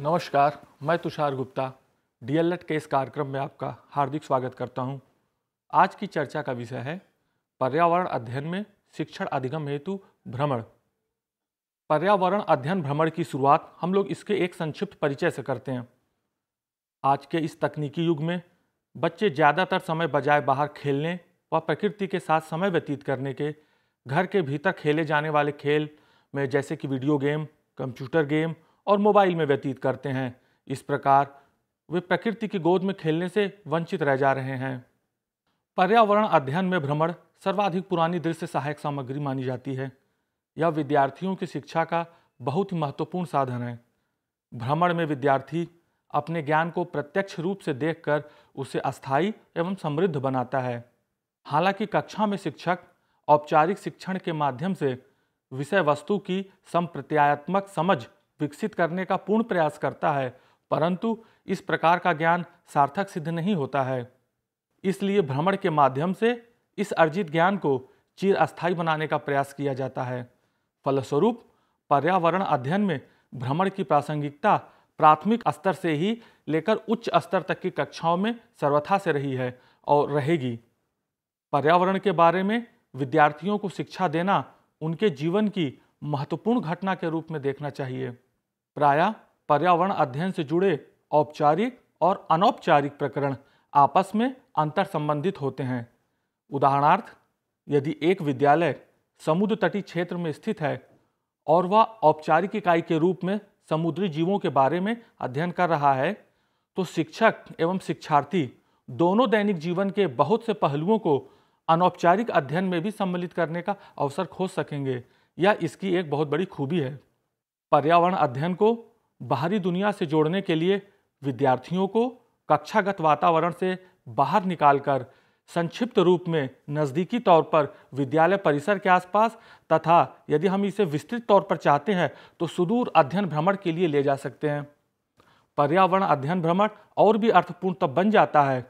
नमस्कार मैं तुषार गुप्ता डीएलएट के इस कार्यक्रम में आपका हार्दिक स्वागत करता हूं। आज की चर्चा का विषय है पर्यावरण अध्ययन में शिक्षण अधिगम हेतु भ्रमण पर्यावरण अध्ययन भ्रमण की शुरुआत हम लोग इसके एक संक्षिप्त परिचय से करते हैं आज के इस तकनीकी युग में बच्चे ज़्यादातर समय बजाय बाहर खेलने व प्रकृति के साथ समय व्यतीत करने के घर के भीतर खेले जाने वाले खेल में जैसे कि वीडियो गेम कंप्यूटर गेम और मोबाइल में व्यतीत करते हैं इस प्रकार वे प्रकृति की गोद में खेलने से वंचित रह जा रहे हैं पर्यावरण अध्ययन में भ्रमण सर्वाधिक पुरानी दृश्य सहायक सामग्री मानी जाती है यह विद्यार्थियों की शिक्षा का बहुत ही महत्वपूर्ण साधन है भ्रमण में विद्यार्थी अपने ज्ञान को प्रत्यक्ष रूप से देखकर उसे अस्थायी एवं समृद्ध बनाता है हालांकि कक्षा में शिक्षक औपचारिक शिक्षण के माध्यम से विषय वस्तु की संप्रत्यात्मक समझ विकसित करने का पूर्ण प्रयास करता है परंतु इस प्रकार का ज्ञान सार्थक सिद्ध नहीं होता है इसलिए भ्रमण के माध्यम से इस अर्जित ज्ञान को चिर अस्थायी बनाने का प्रयास किया जाता है फलस्वरूप पर्यावरण अध्ययन में भ्रमण की प्रासंगिकता प्राथमिक स्तर से ही लेकर उच्च स्तर तक की कक्षाओं में सर्वथा से रही है और रहेगी पर्यावरण के बारे में विद्यार्थियों को शिक्षा देना उनके जीवन की महत्वपूर्ण घटना के रूप में देखना चाहिए प्राय पर्यावरण अध्ययन से जुड़े औपचारिक और अनौपचारिक प्रकरण आपस में अंतर संबंधित होते हैं उदाहरणार्थ यदि एक विद्यालय समुद्र तटीय क्षेत्र में स्थित है और वह औपचारिक इकाई के रूप में समुद्री जीवों के बारे में अध्ययन कर रहा है तो शिक्षक एवं शिक्षार्थी दोनों दैनिक जीवन के बहुत से पहलुओं को अनौपचारिक अध्ययन में भी सम्मिलित करने का अवसर खोज सकेंगे यह इसकी एक बहुत बड़ी खूबी है पर्यावरण अध्ययन को बाहरी दुनिया से जोड़ने के लिए विद्यार्थियों को कक्षागत वातावरण से बाहर निकालकर संक्षिप्त रूप में नज़दीकी तौर पर विद्यालय परिसर के आसपास तथा यदि हम इसे विस्तृत तौर पर चाहते हैं तो सुदूर अध्ययन भ्रमण के लिए ले जा सकते हैं पर्यावरण अध्ययन भ्रमण और भी अर्थपूर्ण तब बन जाता है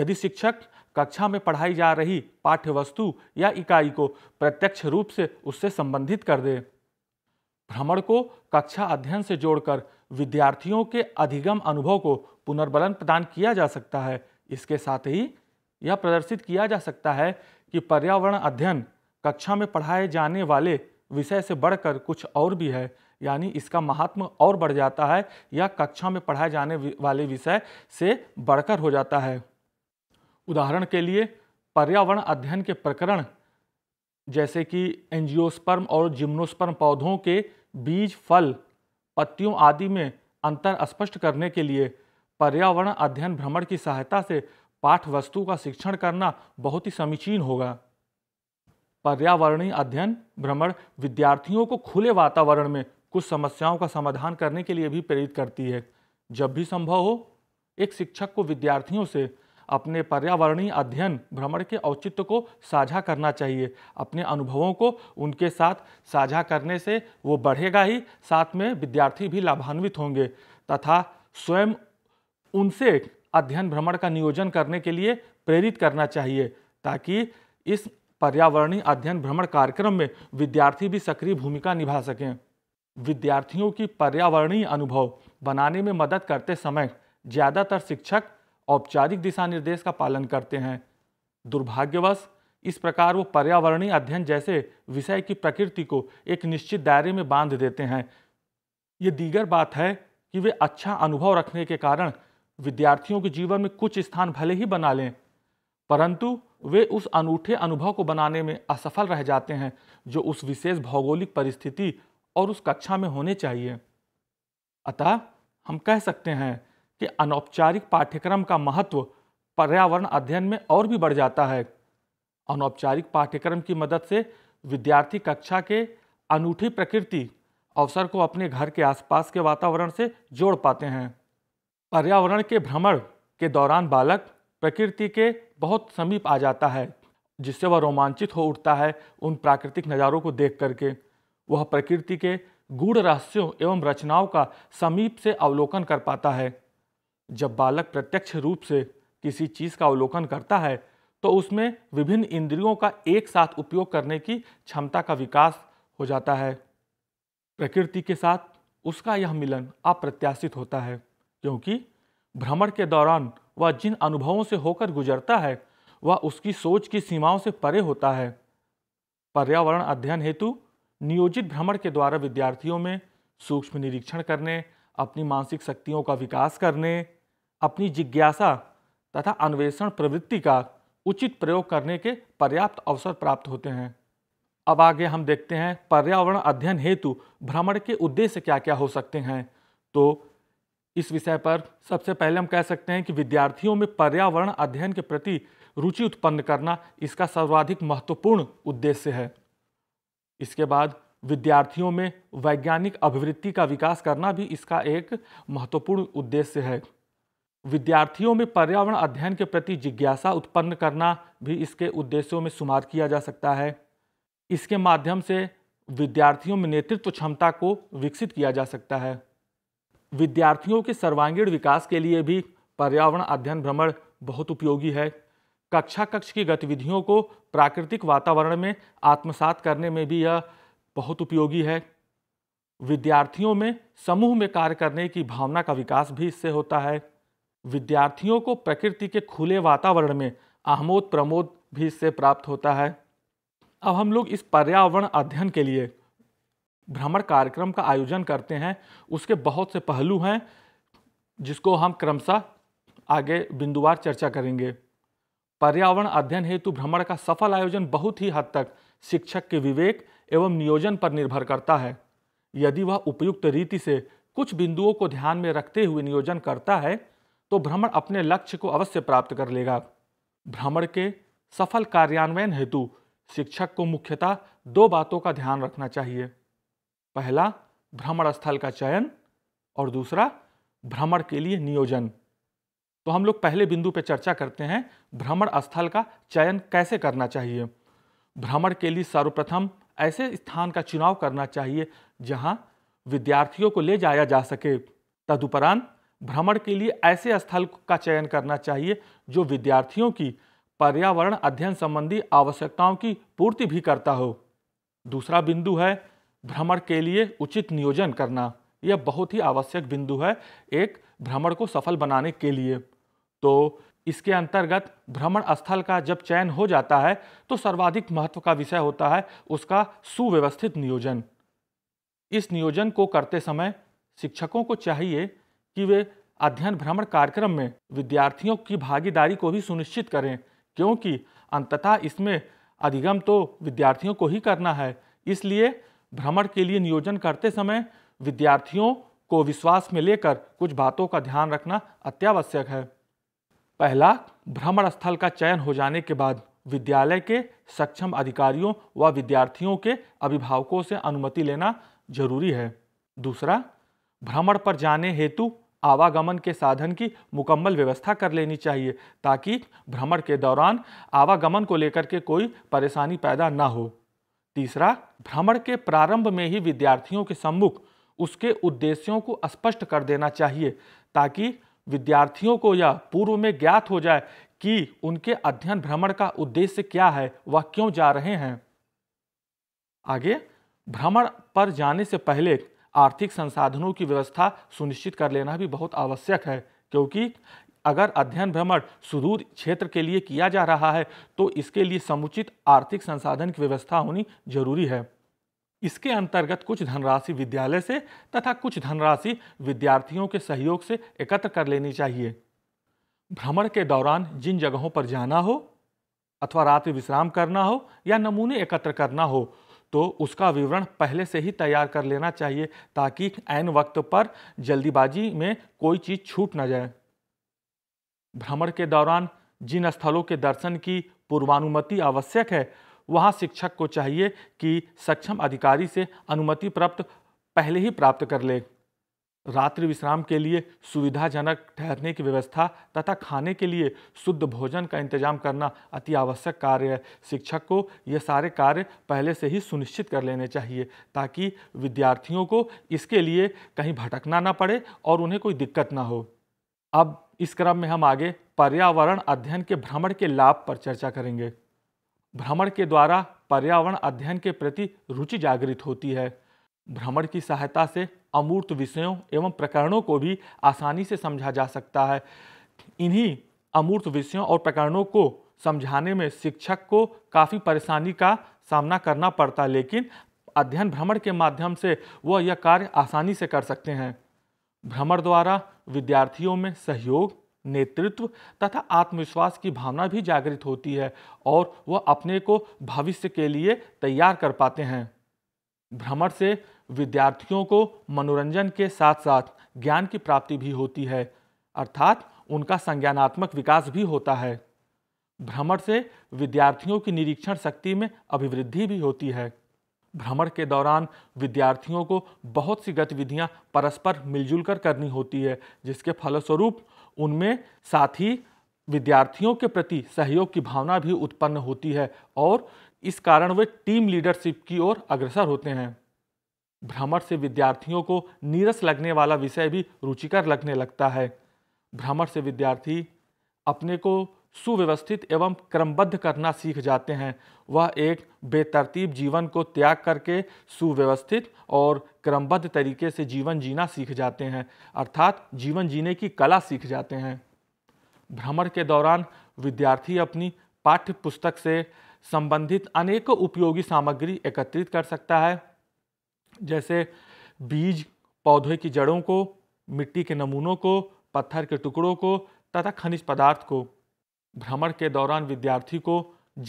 यदि शिक्षक कक्षा में पढ़ाई जा रही पाठ्य वस्तु या इकाई को प्रत्यक्ष रूप से उससे संबंधित कर दे भ्रमण को कक्षा अध्ययन से जोड़कर विद्यार्थियों के अधिगम अनुभव को पुनर्बलन प्रदान किया जा सकता है इसके साथ ही यह प्रदर्शित किया जा सकता है कि पर्यावरण अध्ययन कक्षा में पढ़ाए जाने वाले विषय से बढ़कर कुछ और भी है यानी इसका महात्म और बढ़ जाता है या कक्षा में पढ़ाए जाने वाले विषय से बढ़कर हो जाता है उदाहरण के लिए पर्यावरण अध्ययन के प्रकरण जैसे कि एंजियोस्पर्म और जिम्नोस्पर्म पौधों के बीज फल पत्तियों आदि में अंतर स्पष्ट करने के लिए पर्यावरण अध्ययन भ्रमण की सहायता से पाठ वस्तु का शिक्षण करना बहुत ही समीचीन होगा पर्यावरणीय अध्ययन भ्रमण विद्यार्थियों को खुले वातावरण में कुछ समस्याओं का समाधान करने के लिए भी प्रेरित करती है जब भी संभव हो एक शिक्षक को विद्यार्थियों से अपने पर्यावरणीय अध्ययन भ्रमण के औचित्य को साझा करना चाहिए अपने अनुभवों को उनके साथ साझा करने से वो बढ़ेगा ही साथ में विद्यार्थी भी लाभान्वित होंगे तथा स्वयं उनसे अध्ययन भ्रमण का नियोजन करने के लिए प्रेरित करना चाहिए ताकि इस पर्यावरणीय अध्ययन भ्रमण कार्यक्रम में विद्यार्थी भी सक्रिय भूमिका निभा सकें विद्यार्थियों की पर्यावरणीय अनुभव बनाने में मदद करते समय ज़्यादातर शिक्षक औपचारिक दिशा निर्देश का पालन करते हैं दुर्भाग्यवश इस प्रकार वो पर्यावरणीय अध्ययन जैसे विषय की प्रकृति को एक निश्चित दायरे में बांध देते हैं ये दीगर बात है कि वे अच्छा अनुभव रखने के कारण विद्यार्थियों के जीवन में कुछ स्थान भले ही बना लें परंतु वे उस अनूठे अनुभव को बनाने में असफल रह जाते हैं जो उस विशेष भौगोलिक परिस्थिति और उस कक्षा में होने चाहिए अतः हम कह सकते हैं के अनौपचारिक पाठ्यक्रम का महत्व पर्यावरण अध्ययन में और भी बढ़ जाता है अनौपचारिक पाठ्यक्रम की मदद से विद्यार्थी कक्षा के अनूठी प्रकृति अवसर को अपने घर के आसपास के वातावरण से जोड़ पाते हैं पर्यावरण के भ्रमण के दौरान बालक प्रकृति के बहुत समीप आ जाता है जिससे वह रोमांचित हो उठता है उन प्राकृतिक नज़ारों को देख करके वह प्रकृति के गूढ़ रहस्यों एवं रचनाओं का समीप से अवलोकन कर पाता है जब बालक प्रत्यक्ष रूप से किसी चीज़ का अवलोकन करता है तो उसमें विभिन्न इंद्रियों का एक साथ उपयोग करने की क्षमता का विकास हो जाता है प्रकृति के साथ उसका यह मिलन अप्रत्याशित होता है क्योंकि भ्रमण के दौरान वह जिन अनुभवों से होकर गुजरता है वह उसकी सोच की सीमाओं से परे होता है पर्यावरण अध्ययन हेतु नियोजित भ्रमण के द्वारा विद्यार्थियों में सूक्ष्म निरीक्षण करने अपनी मानसिक शक्तियों का विकास करने अपनी जिज्ञासा तथा अन्वेषण प्रवृत्ति का उचित प्रयोग करने के पर्याप्त अवसर प्राप्त होते हैं अब आगे हम देखते हैं पर्यावरण अध्ययन हेतु भ्रमण के उद्देश्य क्या क्या हो सकते हैं तो इस विषय पर सबसे पहले हम कह सकते हैं कि विद्यार्थियों में पर्यावरण अध्ययन के प्रति रुचि उत्पन्न करना इसका सर्वाधिक महत्वपूर्ण उद्देश्य है इसके बाद विद्यार्थियों में वैज्ञानिक अभिवृत्ति का विकास करना भी इसका एक महत्वपूर्ण उद्देश्य है विद्यार्थियों में पर्यावरण अध्ययन के प्रति जिज्ञासा उत्पन्न करना भी इसके उद्देश्यों में शुमार किया जा सकता है इसके माध्यम से विद्यार्थियों में नेतृत्व क्षमता को विकसित किया जा सकता है विद्यार्थियों के सर्वांगीण विकास के लिए भी पर्यावरण अध्ययन भ्रमण बहुत उपयोगी है कक्षा कक्ष की गतिविधियों को प्राकृतिक वातावरण में आत्मसात करने में भी यह बहुत उपयोगी है विद्यार्थियों में समूह में कार्य करने की भावना का विकास भी इससे होता है विद्यार्थियों को प्रकृति के खुले वातावरण में आमोद प्रमोद भी इससे प्राप्त होता है अब हम लोग इस पर्यावरण अध्ययन के लिए भ्रमण कार्यक्रम का आयोजन करते हैं उसके बहुत से पहलू हैं जिसको हम क्रमशः आगे बिंदुवार चर्चा करेंगे पर्यावरण अध्ययन हेतु भ्रमण का सफल आयोजन बहुत ही हद तक शिक्षक के विवेक एवं नियोजन पर निर्भर करता है यदि वह उपयुक्त रीति से कुछ बिंदुओं को ध्यान में रखते हुए नियोजन करता है तो भ्रमण अपने लक्ष्य को अवश्य प्राप्त कर लेगा भ्रमण के सफल कार्यान्वयन हेतु शिक्षक को मुख्यतः दो बातों का ध्यान रखना चाहिए पहला भ्रमण स्थल का चयन और दूसरा भ्रमण के लिए नियोजन तो हम लोग पहले बिंदु पर चर्चा करते हैं भ्रमण स्थल का चयन कैसे करना चाहिए भ्रमण के लिए सर्वप्रथम ऐसे स्थान का चुनाव करना चाहिए जहां विद्यार्थियों को ले जाया जा सके तदुपरांत भ्रमण के लिए ऐसे स्थल का चयन करना चाहिए जो विद्यार्थियों की पर्यावरण अध्ययन संबंधी आवश्यकताओं की पूर्ति भी करता हो दूसरा बिंदु है भ्रमण के लिए उचित नियोजन करना यह बहुत ही आवश्यक बिंदु है एक भ्रमण को सफल बनाने के लिए तो इसके अंतर्गत भ्रमण स्थल का जब चयन हो जाता है तो सर्वाधिक महत्व का विषय होता है उसका सुव्यवस्थित नियोजन इस नियोजन को करते समय शिक्षकों को चाहिए कि वे अध्ययन भ्रमण कार्यक्रम में विद्यार्थियों की भागीदारी को भी सुनिश्चित करें क्योंकि अंततः इसमें अधिगम तो विद्यार्थियों को ही करना है इसलिए भ्रमण के लिए नियोजन करते समय विद्यार्थियों को विश्वास में लेकर कुछ बातों का ध्यान रखना अत्यावश्यक है पहला भ्रमण स्थल का चयन हो जाने के बाद विद्यालय के सक्षम अधिकारियों व विद्यार्थियों के अभिभावकों से अनुमति लेना जरूरी है दूसरा भ्रमण पर जाने हेतु आवागमन के साधन की मुकम्मल व्यवस्था कर लेनी चाहिए ताकि भ्रमण के दौरान आवागमन को लेकर के कोई परेशानी पैदा ना हो तीसरा भ्रमण के प्रारंभ में ही विद्यार्थियों के सम्मुख उसके उद्देश्यों को स्पष्ट कर देना चाहिए ताकि विद्यार्थियों को यह पूर्व में ज्ञात हो जाए कि उनके अध्ययन भ्रमण का उद्देश्य क्या है वह क्यों जा रहे हैं आगे भ्रमण पर जाने से पहले आर्थिक संसाधनों की व्यवस्था सुनिश्चित कर लेना भी बहुत आवश्यक है क्योंकि अगर अध्ययन भ्रमण सुदूर क्षेत्र के लिए किया जा रहा है तो इसके लिए समुचित आर्थिक संसाधन की व्यवस्था होनी जरूरी है इसके अंतर्गत कुछ धनराशि विद्यालय से तथा कुछ धनराशि विद्यार्थियों के सहयोग से एकत्र कर लेनी चाहिए भ्रमण के दौरान जिन जगहों पर जाना हो अथवा रात विश्राम करना हो या नमूने एकत्र करना हो तो उसका विवरण पहले से ही तैयार कर लेना चाहिए ताकि ऐन वक्त पर जल्दीबाजी में कोई चीज़ छूट ना जाए भ्रमण के दौरान जिन स्थलों के दर्शन की पूर्वानुमति आवश्यक है वहाँ शिक्षक को चाहिए कि सक्षम अधिकारी से अनुमति प्राप्त पहले ही प्राप्त कर ले रात्रि विश्राम के लिए सुविधाजनक ठहरने की व्यवस्था तथा खाने के लिए शुद्ध भोजन का इंतजाम करना अति आवश्यक कार्य है शिक्षक को ये सारे कार्य पहले से ही सुनिश्चित कर लेने चाहिए ताकि विद्यार्थियों को इसके लिए कहीं भटकना ना पड़े और उन्हें कोई दिक्कत ना हो अब इस क्रम में हम आगे पर्यावरण अध्ययन के भ्रमण के लाभ पर चर्चा करेंगे भ्रमण के द्वारा पर्यावरण अध्ययन के प्रति रुचि जागृत होती है भ्रमण की सहायता से अमूर्त विषयों एवं प्रकरणों को भी आसानी से समझा जा सकता है इन्हीं अमूर्त विषयों और प्रकरणों को समझाने में शिक्षक को काफ़ी परेशानी का सामना करना पड़ता है लेकिन अध्ययन भ्रमण के माध्यम से वह यह कार्य आसानी से कर सकते हैं भ्रमण द्वारा विद्यार्थियों में सहयोग नेतृत्व तथा आत्मविश्वास की भावना भी जागृत होती है और वह अपने को भविष्य के लिए तैयार कर पाते हैं भ्रमण से विद्यार्थियों को मनोरंजन के साथ साथ ज्ञान की प्राप्ति भी होती है अर्थात उनका संज्ञानात्मक विकास भी होता है भ्रमण से विद्यार्थियों की निरीक्षण शक्ति में अभिवृद्धि भी होती है भ्रमण के दौरान विद्यार्थियों को बहुत सी गतिविधियां परस्पर मिलजुल कर करनी होती है जिसके फलस्वरूप उनमें साथ ही विद्यार्थियों के प्रति सहयोग की भावना भी उत्पन्न होती है और इस कारण वे टीम लीडरशिप की ओर अग्रसर होते हैं भ्रमण से विद्यार्थियों को नीरस लगने वाला विषय भी रुचिकर लगने लगता है भ्रमण से विद्यार्थी अपने को सुव्यवस्थित एवं क्रमबद्ध करना सीख जाते हैं वह एक बेतरतीब जीवन को त्याग करके सुव्यवस्थित और क्रमबद्ध तरीके से जीवन जीना सीख जाते हैं अर्थात जीवन जीने की कला सीख जाते हैं भ्रमण के दौरान विद्यार्थी अपनी पाठ्य पुस्तक से संबंधित अनेकों उपयोगी सामग्री एकत्रित कर सकता है जैसे बीज पौधे की जड़ों को मिट्टी के नमूनों को पत्थर के टुकड़ों को तथा खनिज पदार्थ को भ्रमण के दौरान विद्यार्थी को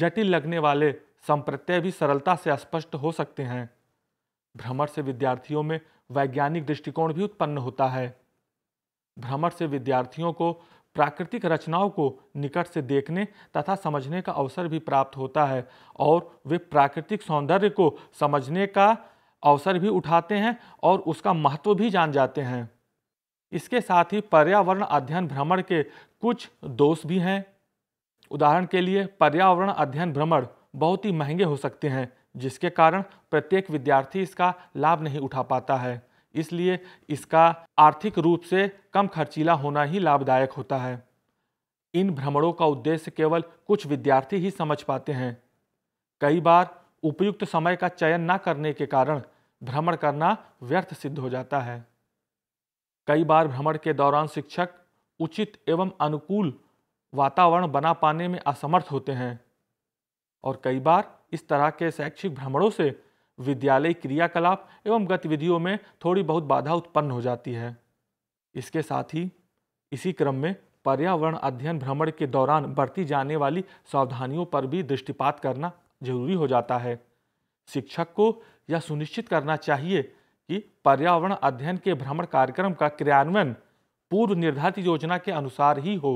जटिल लगने वाले संप्रत्यय भी सरलता से स्पष्ट हो सकते हैं भ्रमण से विद्यार्थियों में वैज्ञानिक दृष्टिकोण भी उत्पन्न होता है भ्रमण से विद्यार्थियों को प्राकृतिक रचनाओं को निकट से देखने तथा समझने का अवसर भी प्राप्त होता है और वे प्राकृतिक सौंदर्य को समझने का अवसर भी उठाते हैं और उसका महत्व भी जान जाते हैं इसके साथ ही पर्यावरण अध्ययन भ्रमण के कुछ दोष भी हैं उदाहरण के लिए पर्यावरण अध्ययन भ्रमण बहुत ही महंगे हो सकते हैं जिसके कारण प्रत्येक विद्यार्थी इसका लाभ नहीं उठा पाता है इसलिए इसका आर्थिक रूप से कम खर्चीला होना ही लाभदायक होता है इन भ्रमणों का उद्देश्य केवल कुछ विद्यार्थी ही समझ पाते हैं कई बार उपयुक्त समय का चयन न करने के कारण भ्रमण करना व्यर्थ सिद्ध हो जाता है कई बार भ्रमण के दौरान शिक्षक उचित एवं अनुकूल वातावरण बना पाने में असमर्थ होते हैं और कई बार इस तरह के शैक्षिक भ्रमणों से विद्यालय क्रियाकलाप एवं गतिविधियों में थोड़ी बहुत बाधा उत्पन्न हो जाती है इसके साथ ही इसी क्रम में पर्यावरण अध्ययन भ्रमण के दौरान बरती जाने वाली सावधानियों पर भी दृष्टिपात करना जरूरी हो जाता है शिक्षक को यह सुनिश्चित करना चाहिए कि पर्यावरण अध्ययन के भ्रमण कार्यक्रम का क्रियान्वयन पूर्व निर्धारित योजना के अनुसार ही हो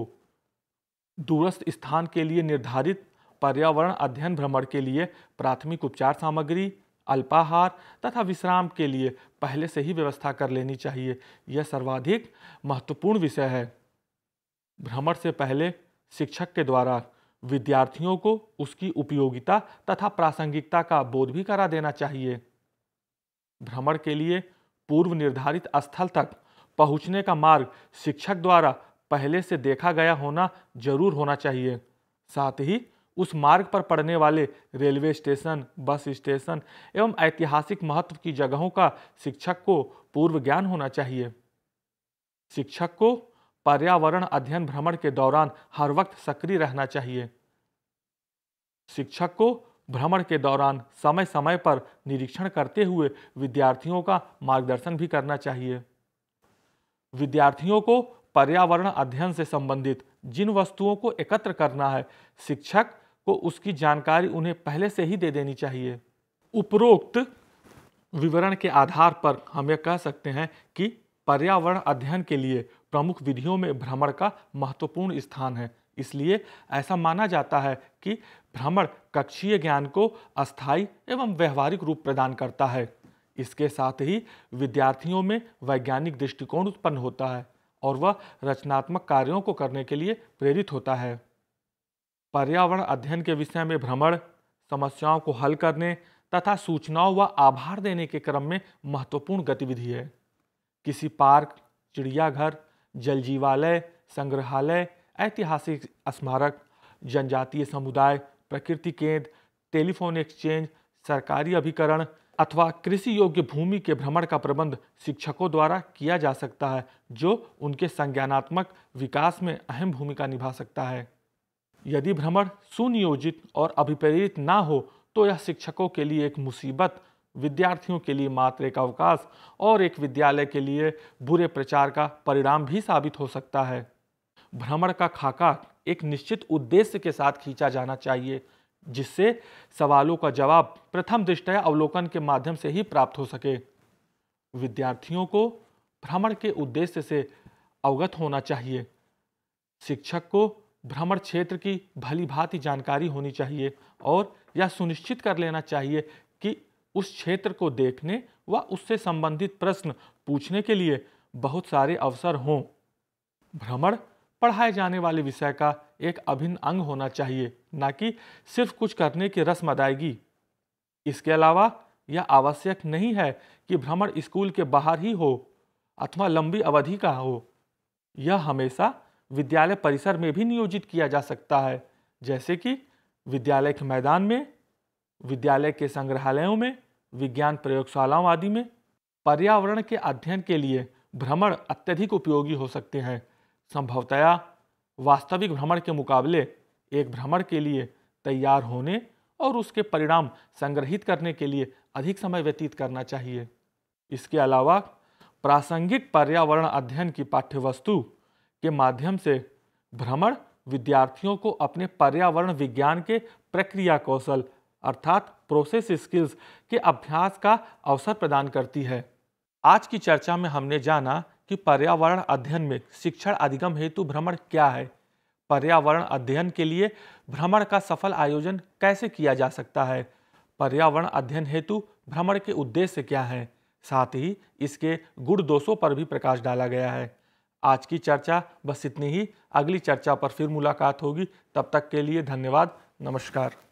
दूरस्थ स्थान के लिए निर्धारित पर्यावरण अध्ययन भ्रमण के लिए प्राथमिक उपचार सामग्री अल्पाहार तथा विश्राम के लिए पहले से ही व्यवस्था कर लेनी चाहिए यह सर्वाधिक महत्वपूर्ण विषय है भ्रमण से पहले शिक्षक के द्वारा विद्यार्थियों को उसकी उपयोगिता तथा प्रासंगिकता का बोध भी करा देना चाहिए भ्रमण के लिए पूर्व निर्धारित स्थल तक पहुंचने का मार्ग शिक्षक द्वारा पहले से देखा गया होना जरूर होना चाहिए साथ ही उस मार्ग पर पड़ने वाले रेलवे स्टेशन बस स्टेशन एवं ऐतिहासिक महत्व की जगहों का शिक्षक को पूर्व ज्ञान होना चाहिए शिक्षक को पर्यावरण अध्ययन भ्रमण के दौरान हर वक्त सक्रिय रहना चाहिए शिक्षक को भ्रमण के दौरान समय समय पर निरीक्षण करते हुए विद्यार्थियों का मार्गदर्शन भी करना चाहिए विद्यार्थियों को पर्यावरण अध्ययन से संबंधित जिन वस्तुओं को एकत्र करना है शिक्षक को उसकी जानकारी उन्हें पहले से ही दे देनी चाहिए उपरोक्त विवरण के आधार पर हम यह कह सकते हैं कि पर्यावरण अध्ययन के लिए प्रमुख विधियों में भ्रमण का महत्वपूर्ण स्थान है इसलिए ऐसा माना जाता है कि भ्रमण कक्षीय ज्ञान को अस्थायी एवं व्यवहारिक रूप प्रदान करता है इसके साथ ही विद्यार्थियों में वैज्ञानिक दृष्टिकोण उत्पन्न होता है और वह रचनात्मक कार्यों को करने के लिए प्रेरित होता है पर्यावरण अध्ययन के विषय में भ्रमण समस्याओं को हल करने तथा सूचनाओं व आभार देने के क्रम में महत्वपूर्ण गतिविधि है किसी पार्क चिड़ियाघर जल जीवालय संग्रहालय ऐतिहासिक स्मारक जनजातीय समुदाय प्रकृति केंद्र टेलीफोन एक्सचेंज सरकारी अभिकरण अथवा कृषि योग्य भूमि के भ्रमण का प्रबंध शिक्षकों द्वारा किया जा सकता है जो उनके संज्ञानात्मक विकास में अहम भूमिका निभा सकता है यदि भ्रमण सुनियोजित और अभिप्रेरित ना हो तो यह शिक्षकों के लिए एक मुसीबत विद्यार्थियों के लिए मात्र एक अवकाश और एक विद्यालय के लिए बुरे प्रचार का परिणाम भी साबित हो सकता है भ्रमण का खाका एक निश्चित उद्देश्य के साथ खींचा जाना चाहिए जिससे सवालों का जवाब प्रथम दृष्टया अवलोकन के माध्यम से ही प्राप्त हो सके विद्यार्थियों को भ्रमण के उद्देश्य से अवगत होना चाहिए शिक्षक को भ्रमण क्षेत्र की भली भांति जानकारी होनी चाहिए और यह सुनिश्चित कर लेना चाहिए कि उस क्षेत्र को देखने व उससे संबंधित प्रश्न पूछने के लिए बहुत सारे अवसर हों भ्रमण पढ़ाए जाने वाले विषय का एक अभिन्न अंग होना चाहिए न कि सिर्फ कुछ करने की रस्म अदायगी इसके अलावा यह आवश्यक नहीं है कि भ्रमण स्कूल के बाहर ही हो अथवा लंबी अवधि का हो यह हमेशा विद्यालय परिसर में भी नियोजित किया जा सकता है जैसे कि विद्यालय के मैदान में विद्यालय के संग्रहालयों में विज्ञान प्रयोगशालाओं आदि में पर्यावरण के अध्ययन के लिए भ्रमण अत्यधिक उपयोगी हो सकते हैं संभवतया वास्तविक भ्रमण के मुकाबले एक भ्रमण के लिए तैयार होने और उसके परिणाम संग्रहित करने के लिए अधिक समय व्यतीत करना चाहिए इसके अलावा प्रासंगिक पर्यावरण अध्ययन की पाठ्यवस्तु के माध्यम से भ्रमण विद्यार्थियों को अपने पर्यावरण विज्ञान के प्रक्रिया कौशल अर्थात प्रोसेस स्किल्स के अभ्यास का अवसर प्रदान करती है आज की चर्चा में हमने जाना कि पर्यावरण अध्ययन में शिक्षण अधिगम हेतु भ्रमण क्या है पर्यावरण अध्ययन के लिए भ्रमण का सफल आयोजन कैसे किया जा सकता है पर्यावरण अध्ययन हेतु भ्रमण के उद्देश्य क्या हैं साथ ही इसके गुण दोषों पर भी प्रकाश डाला गया है आज की चर्चा बस इतनी ही अगली चर्चा पर फिर मुलाकात होगी तब तक के लिए धन्यवाद नमस्कार